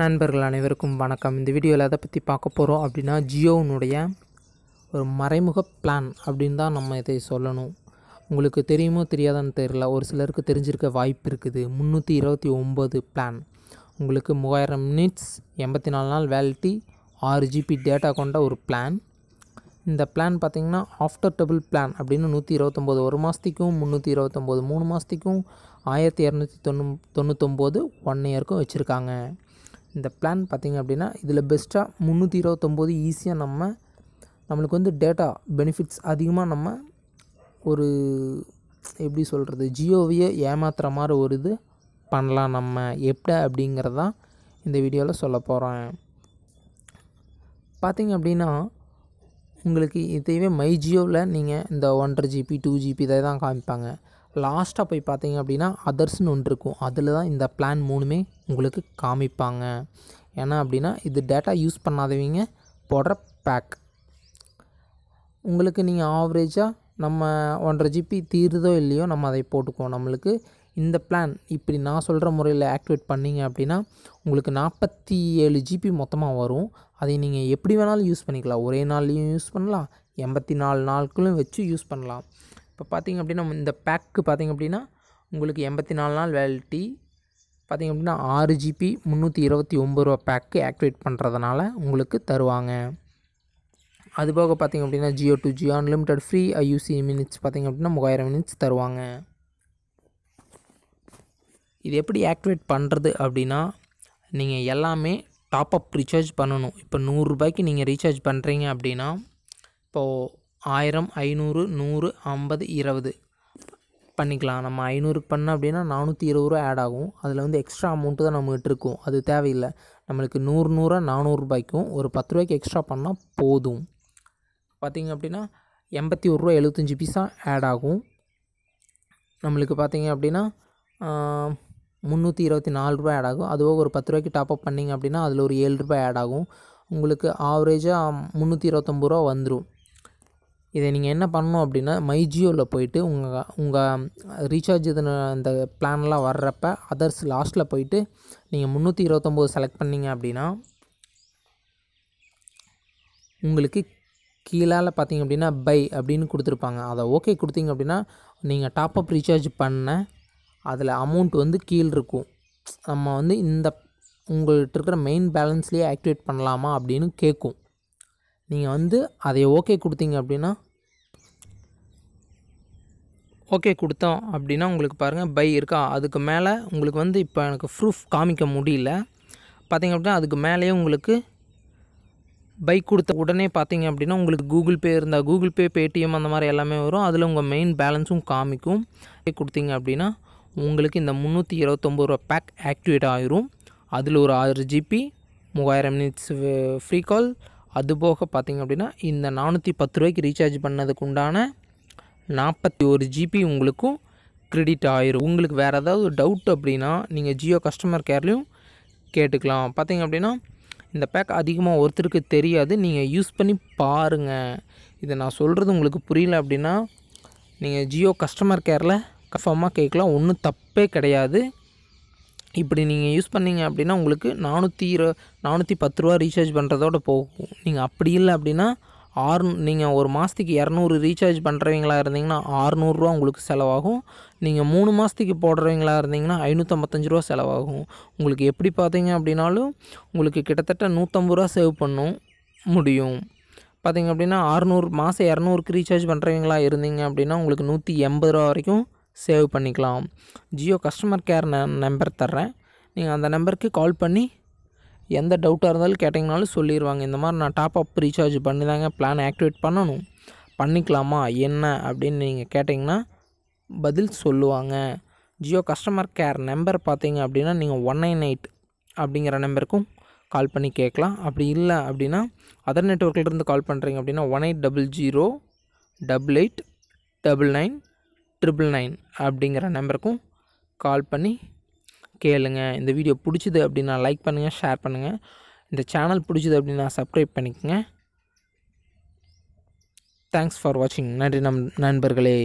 நண்பர்கள் அனைவருக்கும் வணக்கம் இந்த வீடியோவில் எதை பற்றி பார்க்க போகிறோம் அப்படின்னா ஜியோனுடைய ஒரு மறைமுக பிளான் அப்படின்னு தான் நம்ம இதை சொல்லணும் உங்களுக்கு தெரியுமோ தெரியாதான்னு தெரியல ஒரு சிலருக்கு தெரிஞ்சிருக்க வாய்ப்பு இருக்குது முந்நூற்றி இருபத்தி ஒம்பது பிளான் உங்களுக்கு மூவாயிரம் மினிட்ஸ் எண்பத்தி நாலு நாள் வேலிட்டி ஆறு ஜிபி டேட்டா கொண்ட ஒரு பிளான் இந்த பிளான் பார்த்திங்கன்னா ஆஃப்டர் டபுள் பிளான் அப்படின்னு நூற்றி இருபத்தொம்போது ஒரு மாதத்துக்கும் முந்நூற்றி இருபத்தொம்போது மூணு மாதத்துக்கும் ஆயிரத்தி இரநூத்தி தொண்ணூ தொண்ணூத்தொம்போது ஒன் இயருக்கும் வச்சுருக்காங்க இந்த பிளான் பார்த்திங்க அப்படின்னா இதில் பெஸ்ட்டாக முந்நூற்றி இருபத்தொம்போது ஈஸியாக நம்ம நம்மளுக்கு வந்து டேட்டா பெனிஃபிட்ஸ் அதிகமாக நம்ம ஒரு எப்படி சொல்கிறது ஜியோவையே ஏமாத்துகிற மாதிரி ஒரு இது பண்ணலாம் நம்ம எப்படி அப்படிங்கிறது தான் இந்த வீடியோவில் சொல்ல போகிறேன் பார்த்திங்க அப்படின்னா உங்களுக்கு இதையவே மை ஜியோவில் நீங்கள் இந்த ஒன்றரை ஜிபி டூ ஜிபி இதை தான் காமிப்பாங்க லாஸ்ட்டாக போய் பார்த்தீங்க அப்படின்னா அதர்ஸ்னு ஒன்று இருக்கும் அதில் தான் இந்த பிளான் மூணுமே உங்களுக்கு காமிப்பாங்க ஏன்னா அப்படின்னா இது டேட்டா யூஸ் பண்ணாதவங்க போடுற பேக் உங்களுக்கு நீங்கள் ஆவரேஜாக நம்ம ஒன்றரை ஜிபி தீருதோ இல்லையோ நம்ம அதை போட்டுக்குவோம் நம்மளுக்கு இந்த பிளான் இப்படி நான் சொல்கிற முறையில் ஆக்டிவேட் பண்ணிங்க அப்படின்னா உங்களுக்கு நாற்பத்தி ஏழு ஜிபி மொத்தமாக வரும் அதை நீங்கள் எப்படி வேணாலும் யூஸ் பண்ணிக்கலாம் ஒரே நாள்லேயும் யூஸ் பண்ணலாம் எண்பத்தி நாலு நாட்களும் வச்சு யூஸ் பண்ணலாம் இப்போ பார்த்திங்க அப்படின்னா இந்த பேக்கு பார்த்திங்க அப்படின்னா உங்களுக்கு எண்பத்தி நாலு நாள் வேலிட்டி பார்த்திங்க அப்படின்னா ஆறு ஜிபி முந்நூற்றி இருபத்தி ஒம்பது ரூபா பேக்கு ஆக்டிவேட் பண்ணுறதுனால உங்களுக்கு தருவாங்க அதுபோக பார்த்திங்க அப்படின்னா Jio to Jio unlimited free IUC minutes பார்த்திங்க அப்படின்னா மூவாயிரம் மினிட்ஸ் தருவாங்க இது எப்படி ஆக்டிவேட் பண்ணுறது அப்படின்னா நீங்கள் எல்லாமே டாப்அப் ரீசார்ஜ் பண்ணணும் இப்போ நூறுரூபாய்க்கு நீங்கள் ரீசார்ஜ் பண்ணுறீங்க அப்படின்னா இப்போது ஆயிரம் ஐநூறு நூறு ஐம்பது இருபது பண்ணிக்கலாம் நம்ம ஐநூறு பண்ணோம் அப்படின்னா நானூற்றி இருபது ரூபா ஆட் ஆகும் அதில் வந்து எக்ஸ்ட்ரா அமௌண்ட்டு தான் நம்மகிட்ட இருக்கும் அது தேவையில்லை நம்மளுக்கு நூறு நூறுரூவா நானூறுரூபாய்க்கும் ஒரு பத்து ரூபாய்க்கு எக்ஸ்ட்ரா பண்ணால் போதும் பார்த்திங்க அப்படின்னா எண்பத்தி ஒரு ரூபா எழுபத்தஞ்சி பீஸாக ஆட் ஆகும் நம்மளுக்கு பார்த்திங்க அப்படின்னா முந்நூற்றி இருபத்தி நாலு ரூபாய் ஆட் ஆகும் அதுவாக ஒரு பத்து ரூபாய்க்கு டாப்அப் பண்ணிங்க அப்படின்னா அதில் ஒரு ஏழு ரூபாய் ஆட் ஆகும் உங்களுக்கு ஆவரேஜாக முந்நூற்றி இருபத்தொம்பது ரூபா வந்துடும் இதை நீங்கள் என்ன பண்ணணும் அப்படின்னா மை ஜியோவில் போயிட்டு உங்கள் உங்கள் ரீசார்ஜ் இது அந்த பிளான்லாம் வர்றப்ப அதர்ஸ் லாஸ்ட்டில் போயிட்டு நீங்கள் முந்நூற்றி இருபத்தொம்போது செலக்ட் பண்ணிங்க அப்படின்னா உங்களுக்கு கீழால் பார்த்தீங்க அப்படின்னா பை அப்படின்னு கொடுத்துருப்பாங்க அதை ஓகே கொடுத்தீங்க அப்படின்னா நீங்கள் டாப்அப் ரீசார்ஜ் பண்ண அதில் அமௌண்ட் வந்து கீழே இருக்கும் நம்ம வந்து இந்த உங்கள்கிட்ட இருக்கிற மெயின் பேலன்ஸ்லேயே ஆக்டிவேட் பண்ணலாமா அப்படின்னு கேட்கும் நீங்கள் வந்து அதை ஓகே கொடுத்தீங்க அப்படின்னா ஓகே கொடுத்தோம் அப்படின்னா உங்களுக்கு பாருங்கள் பை இருக்கா அதுக்கு மேலே உங்களுக்கு வந்து இப்போ எனக்கு ப்ரூஃப் காமிக்க முடியல பார்த்திங்க அப்படின்னா அதுக்கு மேலேயே உங்களுக்கு பை கொடுத்த உடனே பார்த்திங்க அப்படின்னா உங்களுக்கு கூகுள் பே இருந்தால் கூகுள் பே பேடிஎம் அந்த மாதிரி எல்லாமே வரும் அதில் உங்கள் மெயின் பேலன்ஸும் காமிக்கும் கொடுத்தீங்க அப்படின்னா உங்களுக்கு இந்த முந்நூற்றி இருபத்தொம்பது ரூபா பேக் ஆக்டிவேட் ஆயிரும் அதில் ஒரு ஆறு ஜிபி மூவாயிரம் மினிட்ஸ் ஃப்ரீ கால் அதுபோக பார்த்திங்க அப்படின்னா இந்த நானூற்றி பத்து ரூபாய்க்கு ரீசார்ஜ் பண்ணதுக்கு உண்டான நாற்பத்தி ஒரு ஜிபி உங்களுக்கும் க்ரெடிட் ஆயிரும் உங்களுக்கு வேறு ஏதாவது டவுட் அப்படின்னா நீங்கள் ஜியோ கஸ்டமர் கேர்லேயும் கேட்டுக்கலாம் பார்த்திங்க அப்படின்னா இந்த பேக் அதிகமாக ஒருத்தருக்கு தெரியாது நீங்கள் யூஸ் பண்ணி பாருங்கள் இதை நான் சொல்கிறது உங்களுக்கு புரியல அப்படின்னா நீங்கள் ஜியோ கஸ்டமர் கேரில் கன்ஃபார்மாக கேட்கலாம் ஒன்றும் தப்பே கிடையாது இப்படி நீங்கள் யூஸ் பண்ணிங்க அப்படின்னா உங்களுக்கு நானூற்றி இரு நானூற்றி பத்து ரூபா ரீசார்ஜ் பண்ணுறதோட போகும் நீங்கள் அப்படி இல்லை அப்படின்னா ஆறு நீங்கள் ஒரு மாதத்துக்கு இரநூறு ரீசார்ஜ் பண்ணுறவங்களா இருந்தீங்கன்னா ஆறுநூறுவா உங்களுக்கு செலவாகும் நீங்கள் மூணு மாதத்துக்கு போடுறவங்களா இருந்தீங்கன்னா ஐநூற்றம்பத்தஞ்சு ரூபா செலவாகும் உங்களுக்கு எப்படி பார்த்தீங்க அப்படின்னாலும் உங்களுக்கு கிட்டத்தட்ட நூற்றம்பது ரூபா சேவ் பண்ணும் முடியும் பார்த்திங்க அப்படின்னா ஆறுநூறு மாதம் இரநூறுக்கு ரீசார்ஜ் பண்ணுறவங்களா இருந்தீங்க அப்படின்னா உங்களுக்கு நூற்றி எண்பது ரூபா வரைக்கும் சேவ் பண்ணிக்கலாம் ஜியோ கஸ்டமர் கேர் நம்பர் தர்றேன் நீங்கள் அந்த நம்பருக்கு கால் பண்ணி எந்த டவுட்டாக இருந்தாலும் கேட்டிங்கனாலும் சொல்லிடுவாங்க இந்த மாதிரி நான் டாப் அப் ரீசார்ஜ் பண்ணி தாங்க பிளான் ஆக்டிவேட் பண்ணணும் பண்ணிக்கலாமா என்ன அப்படின்னு நீங்கள் கேட்டிங்கன்னா பதில் சொல்லுவாங்க ஜியோ கஸ்டமர் கேர் நம்பர் பார்த்தீங்க அப்படின்னா நீங்கள் ஒன் நைன் எயிட் அப்படிங்கிற நம்பருக்கும் கால் பண்ணி கேட்கலாம் அப்படி இல்லை அப்படின்னா அதர் நெட்ஒர்க்லேருந்து கால் பண்ணுறீங்க அப்படின்னா one eight double zero double eight double nine triple nine அப்படிங்கிற நம்பருக்கும் கால் பண்ணி கேளுங்க இந்த வீடியோ பிடிச்சிது அப்படின்னா லைக் பண்ணுங்கள் ஷேர் பண்ணுங்கள் இந்த சேனல் பிடிச்சிது அப்படின்னா சப்ஸ்கிரைப் பண்ணிக்கோங்க தேங்க்ஸ் ஃபார் வாட்சிங் நன்றி நம் நண்பர்களே